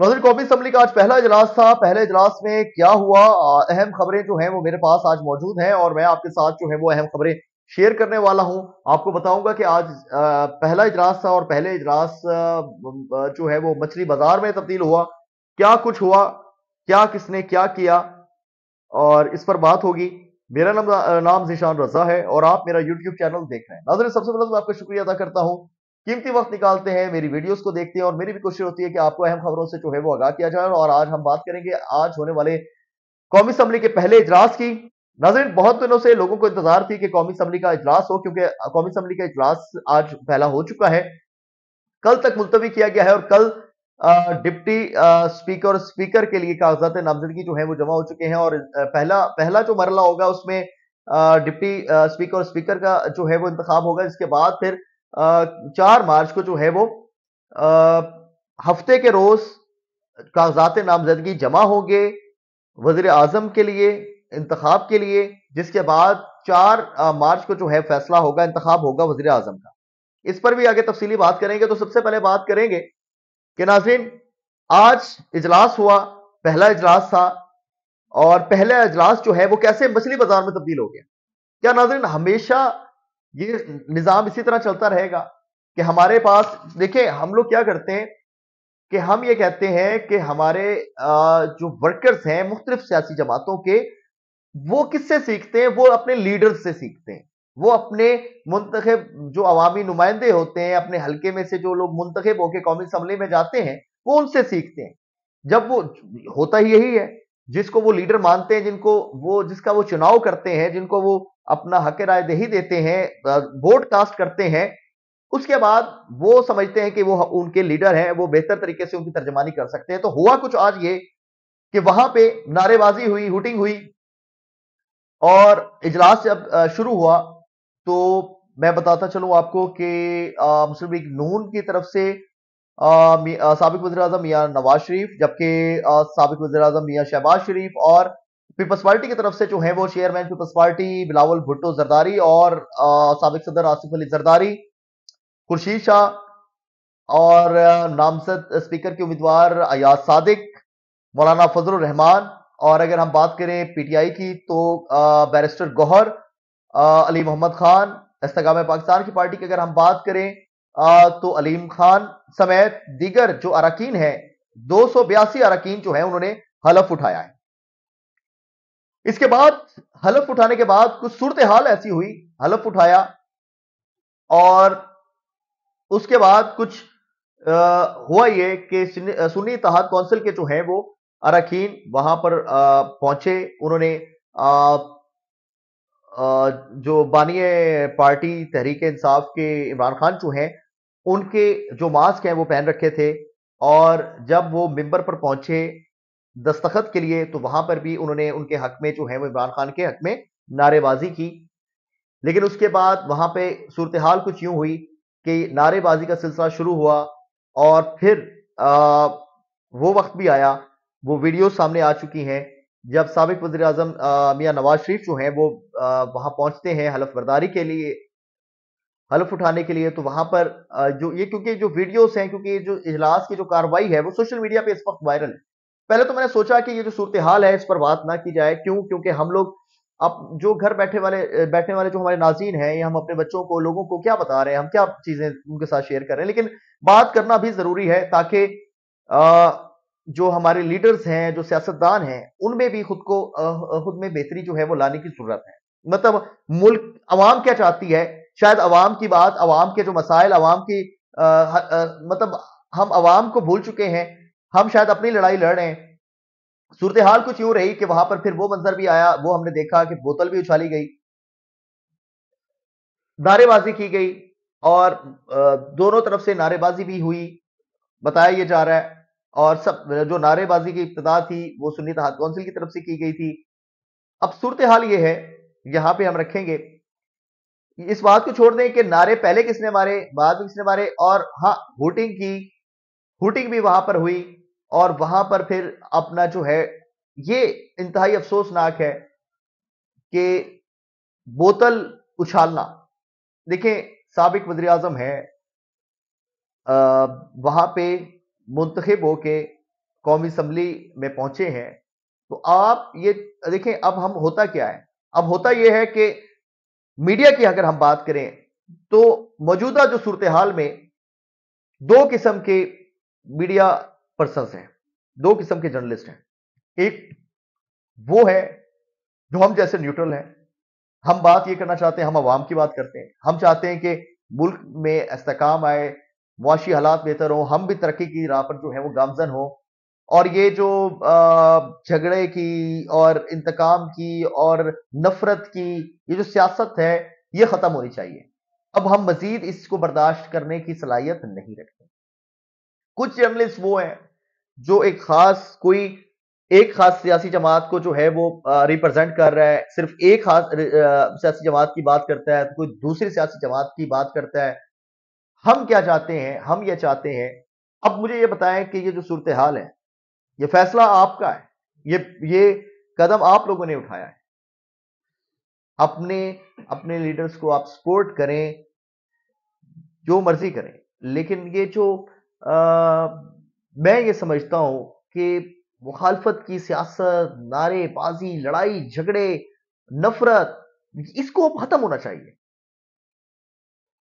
नौजर कौमी असम्बली का आज पहला इजलास था पहले इजलास में क्या हुआ अहम खबरें जो हैं वो मेरे पास आज मौजूद हैं और मैं आपके साथ जो है वो अहम खबरें शेयर करने वाला हूं आपको बताऊंगा कि आज पहला इजलास था और पहले इजलास जो है वो मछली बाजार में तब्दील हुआ क्या कुछ हुआ क्या किसने क्या किया और इस पर बात होगी मेरा नाम नाम जिशान रजा है और आप मेरा यूट्यूब चैनल देख रहे हैं नाजर सबसे पहले तो मैं आपका शुक्रिया अदा करता हूँ कीमती वक्त निकालते हैं मेरी वीडियोस को देखते हैं और मेरी भी कोशिश होती है कि आपको अहम खबरों से जो है वो आगाह किया जाए और आज हम बात करेंगे आज होने वाले कौमी असम्बली के पहले इजलास की नजर बहुत दिनों से लोगों को इंतजार थी कि कौमी असम्बली का इजलास हो क्योंकि कौमी असम्बली का इजलास आज पहला हो चुका है कल तक मुलतवी किया गया है और कल डिप्टी स्पीकर और स्पीकर के लिए कागजात नामजदगी जो है वो जमा हो चुके हैं और पहला पहला जो मरला होगा उसमें डिप्टी स्पीकर और स्पीकर का जो है वो इंतखब होगा इसके बाद फिर चार मार्च को जो है वो हफ्ते के रोज कागजात नामजदगी जमा होंगे वजीर आजम के लिए इंतखब के लिए जिसके बाद चार मार्च को जो है फैसला होगा इंतखब होगा वजीर आजम का इस पर भी आगे तफसीली बात करेंगे तो सबसे पहले बात करेंगे कि नाजिन आज इजलास हुआ पहला इजलास था और पहला इजलास जो है वो कैसे मछली बाजार में तब्दील हो गया क्या नाजिन हमेशा ये निज़ाम इसी तरह चलता रहेगा कि हमारे पास देखिये हम लोग क्या करते हैं कि हम ये कहते हैं कि हमारे जो वर्कर्स हैं मुख्तलिफ सियासी जमातों के वो किससे सीखते हैं वो अपने लीडर्स से सीखते हैं वो अपने मुंतखब जो अवामी नुमाइंदे होते हैं अपने हल्के में से जो लोग मुंतखब होकर कौमी असम्बली में जाते हैं वो उनसे सीखते हैं जब वो होता ही यही है जिसको वो लीडर मानते हैं जिनको वो जिसका वो चुनाव करते हैं जिनको वो अपना हक रायदेही देते हैं वोट कास्ट करते हैं उसके बाद वो समझते हैं कि वो उनके लीडर हैं वो बेहतर तरीके से उनकी तर्जमानी कर सकते हैं तो हुआ कुछ आज ये कि वहां पे नारेबाजी हुई हुटिंग हुई और इजलास जब शुरू हुआ तो मैं बताता चलूं आपको कि मुस्लिम लीग नून की तरफ से सबक वजी अजम मियाँ नवाज शरीफ जबकि सबक वजी अजम मियाँ शहबाज शरीफ और पीपल्स पार्टी की तरफ से जो है वो chairman People's Party Bilawal Bhutto Zardari और सबक सदर आसिफ अली जरदारी खुर्शीद शाह और नामजद स्पीकर के उम्मीदवार अयाज सादिक मौलाना फजल रहमान और अगर हम बात करें पीटीआई की तो बैरिस्टर गौहर अली मोहम्मद खान इस्तगाम पाकिस्तान की पार्टी की अगर हम बात करें तो अलीम खान समेत दीगर जो अरकान है दो सौ बयासी अरकान जो है उन्होंने हलफ उठाया है इसके बाद हलफ उठाने के बाद कुछ सूरत हाल ऐसी हुई हलफ उठाया और उसके बाद कुछ आ, हुआ ये कि सुन्नी तहाद कौंसिल के जो है वो अरकान वहां पर आ, पहुंचे उन्होंने आ, जो बानिय पार्टी तहरीक इंसाफ के इमरान खान जो हैं उनके जो मास्क हैं वो पहन रखे थे और जब वो मेंबर पर पहुंचे दस्तखत के लिए तो वहां पर भी उन्होंने उनके हक में जो है वो इमरान खान के हक में नारेबाजी की लेकिन उसके बाद वहां पे सूरत हाल कुछ यूं हुई कि नारेबाजी का सिलसिला शुरू हुआ और फिर आ, वो वक्त भी आया वो वीडियो सामने आ चुकी हैं जब सबक वजी अजम मियाँ नवाज शरीफ जो हैं वो वहां पहुंचते हैं हलफ बर्दारी के लिए हलफ उठाने के लिए तो वहां पर जो ये क्योंकि जो वीडियोस हैं क्योंकि ये जो इजलास की जो कार्रवाई है वो सोशल मीडिया पे इस वक्त वायरल है पहले तो मैंने सोचा कि ये जो सूरत हाल है इस पर बात ना की जाए क्यों क्योंकि हम लोग अब जो घर बैठे वाले बैठने वाले जो हमारे नाजीन हैं या हम अपने बच्चों को लोगों को क्या बता रहे हैं हम क्या चीज़ें उनके साथ शेयर कर रहे हैं लेकिन बात करना भी ज़रूरी है ताकि जो हमारे लीडर्स हैं जो सियासतदान हैं उनमें भी खुद को खुद में बेहतरी जो है वो लाने की जरूरत है मतलब मुल्क अवाम क्या चाहती है शायद अवाम की बात अवाम के जो मसाइल अवाम की मतलब हम अवाम को भूल चुके हैं हम शायद अपनी लड़ाई लड़ रहे हैं सूरत हाल कुछ यूं रही कि वहां पर फिर वो मंजर भी आया वो हमने देखा कि बोतल भी उछाली गई नारेबाजी की गई और दोनों तरफ से नारेबाजी भी हुई बताया ये जा रहा है और सब जो नारेबाजी की इब्तदा थी वो सुन्नी तहत काउंसिल की तरफ से की गई थी अब सूरत हाल ये है यहां पे हम रखेंगे इस बात को छोड़ दें कि नारे पहले किसने मारे बाद में किसने मारे और हाँ हुटिंग की हुटिंग भी वहां पर हुई और वहां पर फिर अपना जो है ये इंतहाई अफसोसनाक है कि बोतल उछालना देखें सबक वजी अजम है आ, वहां पे मुंतखब होके कौमी असम्बली में पहुंचे हैं तो आप ये देखें अब हम होता क्या है अब होता यह है कि मीडिया की अगर हम बात करें तो मौजूदा जो सूरत हाल में दो किस्म के मीडिया पर्सन हैं दो किस्म के जर्नलिस्ट हैं एक वो है जो हम जैसे न्यूट्रल हैं हम बात ये करना चाहते हैं हम आवाम की बात करते हैं हम चाहते हैं कि मुल्क में इस्तेकाम आए मुआशी हालात बेहतर हो हम भी तरक्की की राह पर जो है वो गामजन हो और ये जो झगड़े की और इंतकाम की और नफरत की ये जो सियासत है ये ख़त्म होनी चाहिए अब हम मजीद इसको बर्दाश्त करने की सलाहियत नहीं रखते कुछ जर्नलिस्ट वो हैं जो एक खास कोई एक खास सियासी जमात को जो है वो रिप्रेजेंट कर रहा है सिर्फ एक खास सियासी जमात की बात करता है तो कोई दूसरी सियासी जमात की बात करता है हम क्या चाहते हैं हम ये चाहते हैं अब मुझे ये बताएं कि ये जो सूरत हाल है ये फैसला आपका है ये ये कदम आप लोगों ने उठाया है अपने अपने लीडर्स को आप सपोर्ट करें जो मर्जी करें लेकिन ये जो आ, मैं ये समझता हूं कि मुखालफत की सियासत नारेबाजी लड़ाई झगड़े नफरत इसको खत्म होना चाहिए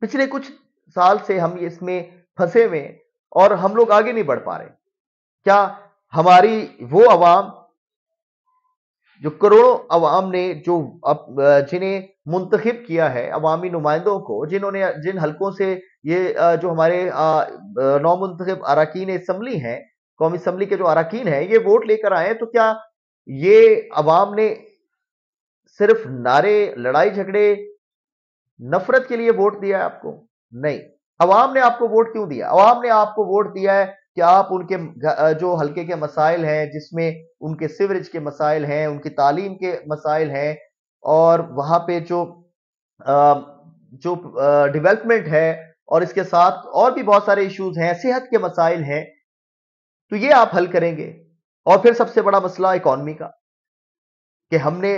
पिछले कुछ साल से हम इसमें फंसे हुए और हम लोग आगे नहीं बढ़ पा रहे क्या हमारी वो आवाम जो करोड़ों अवाम ने जो जिन्हें मुंतखब किया है अवामी नुमाइंदों को जिन्होंने जिन हलकों से ये जो हमारे नौ मुंतब अरकान इसम्बली हैं कौमी इसम्बली के जो अरकान हैं ये वोट लेकर आए तो क्या ये अवाम ने सिर्फ नारे लड़ाई झगड़े नफरत के लिए वोट दिया है आपको नहीं अवाम ने आपको वोट क्यों दिया अवाम ने आपको वोट दिया है कि आप उनके जो हल्के के मसाइल हैं जिसमें उनके सिवरेज के मसाइल हैं उनकी तालीम के मसाइल हैं और वहां पे जो जो डेवलपमेंट है और इसके साथ और भी बहुत सारे इश्यूज हैं सेहत के मसाइल हैं तो ये आप हल करेंगे और फिर सबसे बड़ा मसला इकॉनमी का कि हमने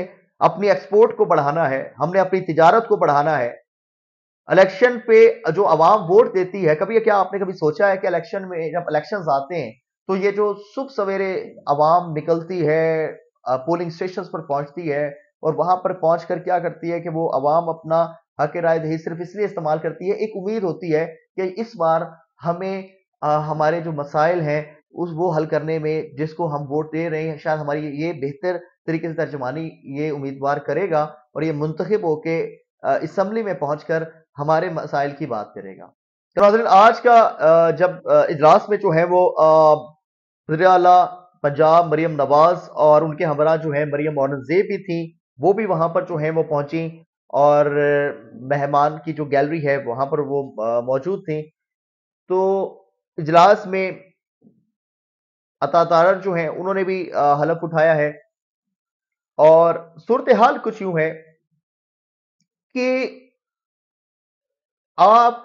अपनी एक्सपोर्ट को बढ़ाना है हमने अपनी तिजारत को बढ़ाना है इलेक्शन पे जो आवाम वोट देती है कभी क्या आपने कभी सोचा है कि इलेक्शन में जब इलेक्शन आते हैं तो ये जो सुबह सवेरे आवाम निकलती है पोलिंग स्टेशन पर पहुंचती है और वहां पर पहुंच कर क्या करती है कि वो आवाम अपना हक राय दही सिर्फ इसलिए इस्तेमाल करती है एक उम्मीद होती है कि इस बार हमें आ, हमारे जो मसाइल हैं उस वो हल करने में जिसको हम वोट दे रहे हैं शायद हमारी ये बेहतर तरीके से तर्जमानी ये उम्मीदवार करेगा और ये मुंतखब होके इसम्बली में पहुंचकर कर हमारे मसाइल की बात करेगा तो आज का जब इजलास में जो है वो आला पंजाब मरियम नवाज और उनके हमरा जो है मरियम औरंगजेब भी थी वो भी वहां पर जो है वो पहुंची और मेहमान की जो गैलरी है वहां पर वो मौजूद थी तो इजलास में अता जो हैं उन्होंने भी हलफ उठाया है और सूरत हाल कुछ यूं है कि अब आप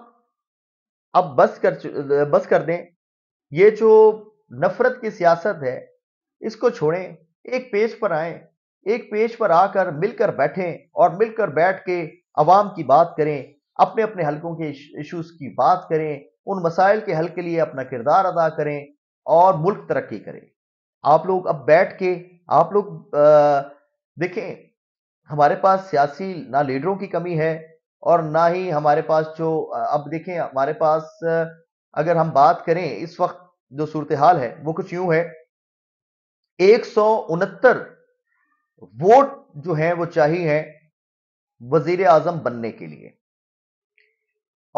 अब बस कर बस कर दें ये जो नफरत की सियासत है इसको छोड़ें एक पेज पर आए एक पेज पर आकर मिलकर बैठें और मिलकर बैठ के अवाम की बात करें अपने अपने हलकों के इश्यूज की बात करें उन मसाइल के हल के लिए अपना किरदार अदा करें और मुल्क तरक्की करें आप लोग अब बैठ के आप लोग देखें हमारे पास सियासी ना लीडरों की कमी है और ना ही हमारे पास जो अब देखें हमारे पास अगर हम बात करें इस वक्त जो सूरत हाल है वो कुछ यूं है एक वोट जो है वो चाहिए है वजीर आजम बनने के लिए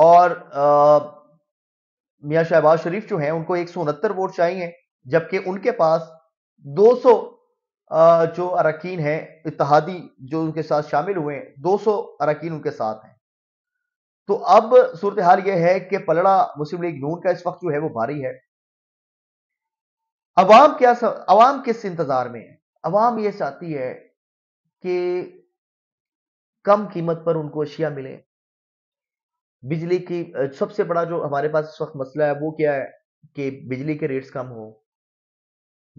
और मियाँ शहबाज शरीफ जो हैं उनको एक वोट चाहिए जबकि उनके पास जो अरकान हैं इतिहादी जो उनके साथ शामिल हुए हैं सौ अरकिन उनके साथ हैं तो अब सूरत हाल यह है कि पलड़ा मुस्लिम लीग नून का इस वक्त जो है वो भारी है अवाम क्या अवाम किस इंतजार में है अवाम यह चाहती है कि कम कीमत पर उनको अशिया मिले बिजली की सबसे बड़ा जो हमारे पास इस वक्त मसला है वो क्या है कि बिजली के रेट्स कम हो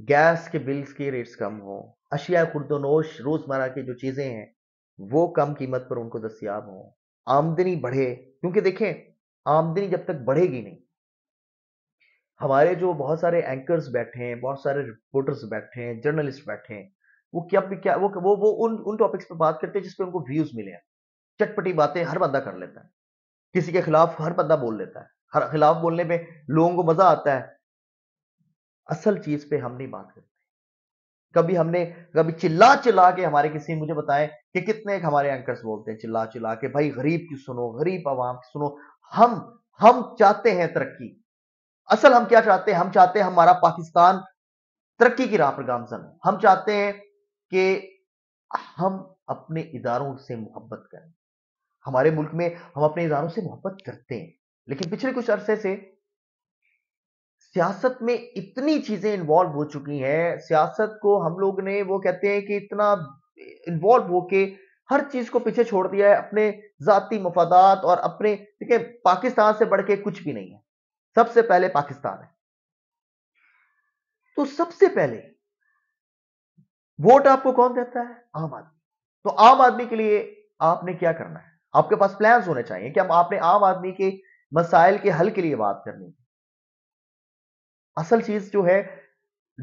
गैस के बिल्स की रेट्स कम हो अशिया खुर्दोनोश रोजमर्रा की जो चीज़ें हैं वो कम कीमत पर उनको दस्तियाब हो आमदनी बढ़े क्योंकि देखें आमदनी जब तक बढ़ेगी नहीं हमारे जो बहुत सारे एंकर्स बैठे हैं बहुत सारे रिपोर्टर्स बैठे हैं जर्नलिस्ट बैठे हैं वो क्या क्या वो वो वो उन उन टॉपिक्स पर बात करते हैं जिसपे उनको व्यूज मिले हैं चटपटी बातें हर बंदा कर लेता है किसी के खिलाफ हर बंदा बोल लेता है हर खिलाफ बोलने में लोगों को मजा आता है असल चीज पे हम नहीं बात करते कभी हमने कभी चिल्ला चिल्ला के हमारे किसी ने मुझे बताएं कि कितने हमारे एंकर्स बोलते हैं चिल्ला चिल्ला के भाई गरीब की सुनो गरीब आवाम की सुनो हम हम चाहते हैं तरक्की असल हम क्या चाहते हैं हम चाहते हैं हमारा पाकिस्तान तरक्की की राह पर गामजन हम चाहते हैं कि हम अपने इदारों से मोहब्बत करें हमारे मुल्क में हम अपने इदारों से मोहब्बत करते हैं लेकिन पिछले कुछ अरसे से सियासत में इतनी चीजें इन्वॉल्व हो चुकी हैं सियासत को हम लोग ने वो कहते हैं कि इतना इन्वॉल्व होके हर चीज को पीछे छोड़ दिया है अपने जाति मफादात और अपने ठीक है पाकिस्तान से बढ़ के कुछ भी नहीं है सबसे पहले पाकिस्तान है तो सबसे पहले वोट आपको कौन देता है आम आदमी तो आम आदमी के लिए आपने क्या करना है आपके पास प्लान होने चाहिए कि हम आपने आम आदमी के मसाइल के हल के लिए बात करनी है असल चीज जो है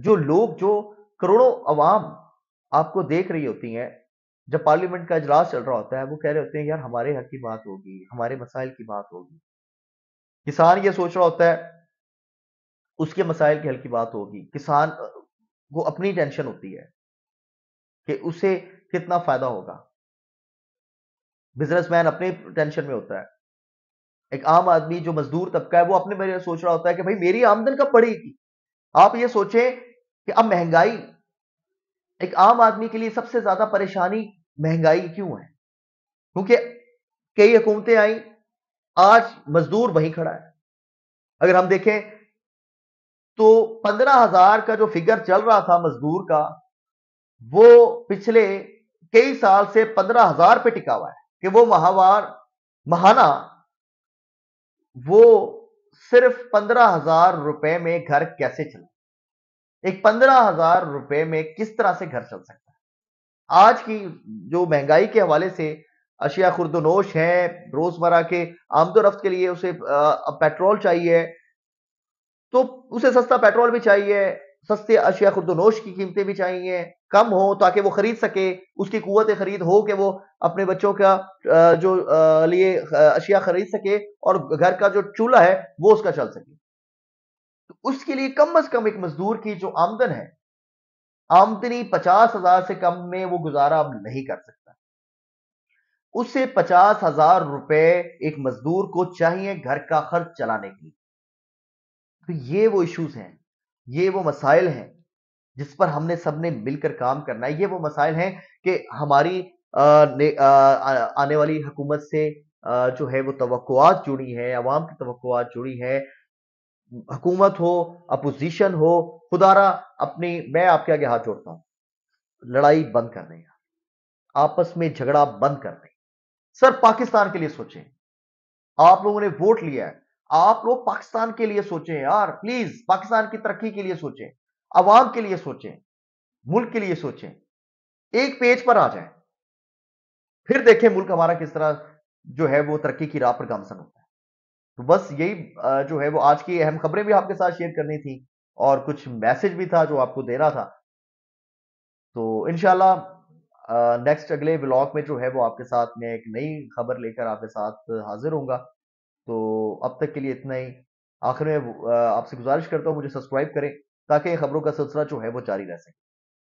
जो लोग जो करोड़ों अवाम आपको देख रही होती हैं जब पार्लियामेंट का इजलास चल रहा होता है वो कह रहे होते हैं यार हमारे हक की बात होगी हमारे मसाइल की बात होगी किसान ये सोच रहा होता है उसके मसाइल के हल की बात होगी किसान को अपनी टेंशन होती है कि उसे कितना फायदा होगा बिजनेसमैन अपने टेंशन में होता है एक आम आदमी जो मजदूर तबका है वो अपने बारे में सोच रहा होता है कि भाई मेरी आमदन कब बढ़ेगी आप ये सोचें कि अब महंगाई एक आम आदमी के लिए सबसे ज्यादा परेशानी महंगाई क्यों है क्योंकि कई हुकूमतें आई आज मजदूर वहीं खड़ा है अगर हम देखें तो पंद्रह हजार का जो फिगर चल रहा था मजदूर का वो पिछले कई साल से पंद्रह हजार पे टिका हुआ है कि वो माहवार महाना वो सिर्फ पंद्रह हजार रुपए में घर कैसे चला एक पंद्रह हजार रुपए में किस तरह से घर चल सकता है आज की जो महंगाई के हवाले से अशिया खुर्दनोश है रोजमर्रा के आमदोरफ्त के लिए उसे पेट्रोल चाहिए तो उसे सस्ता पेट्रोल भी चाहिए सस्ते अशिया खुर्दनोश की कीमतें भी चाहिए कम हो ताकि वो खरीद सके उसकी कुत खरीद हो कि वो अपने बच्चों का जो लिए अशिया खरीद सके और घर का जो चूल्हा है वो उसका चल सके तो उसके लिए कम अज कम एक मजदूर की जो आमदन है आमदनी पचास हजार से कम में वो गुजारा अब नहीं कर सकता उसे पचास हजार रुपए एक मजदूर को चाहिए घर का खर्च चलाने के लिए तो ये वो इश्यूज हैं ये वो मसाइल हैं जिस पर हमने सबने मिलकर काम करना है ये वो मसाइल हैं कि हमारी आ, आ, आने वाली हुकूमत से आ, जो है वो तो जुड़ी है आवाम की तो जुड़ी है हुकूमत हो अपोजिशन हो खुदारा अपनी मैं आपके आगे हाथ जोड़ता हूँ लड़ाई बंद कर दें आपस में झगड़ा बंद कर दें सर पाकिस्तान के लिए सोचें आप लोगों ने वोट लिया है आप लोग पाकिस्तान के लिए सोचें यार प्लीज पाकिस्तान की तरक्की के लिए सोचें आवाम के लिए सोचें मुल्क के लिए सोचें एक पेज पर आ जाए फिर देखें मुल्क हमारा किस तरह जो है वो तरक्की की राह पर गामसन होता है तो बस यही जो है वो आज की अहम खबरें भी आपके साथ शेयर करनी थी और कुछ मैसेज भी था जो आपको देना था तो इनशाला नेक्स्ट अगले ब्लॉग में जो है वो आपके साथ में एक नई खबर लेकर आपके साथ हाजिर होऊंगा तो अब तक के लिए इतना ही आखिर में आपसे गुजारिश करता हूँ मुझे सब्सक्राइब करें ताकि खबरों का सिलसिला जो है वो जारी रह सके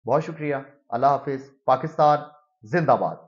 बहुत शुक्रिया अल्लाह हाफिज पाकिस्तान जिंदाबाद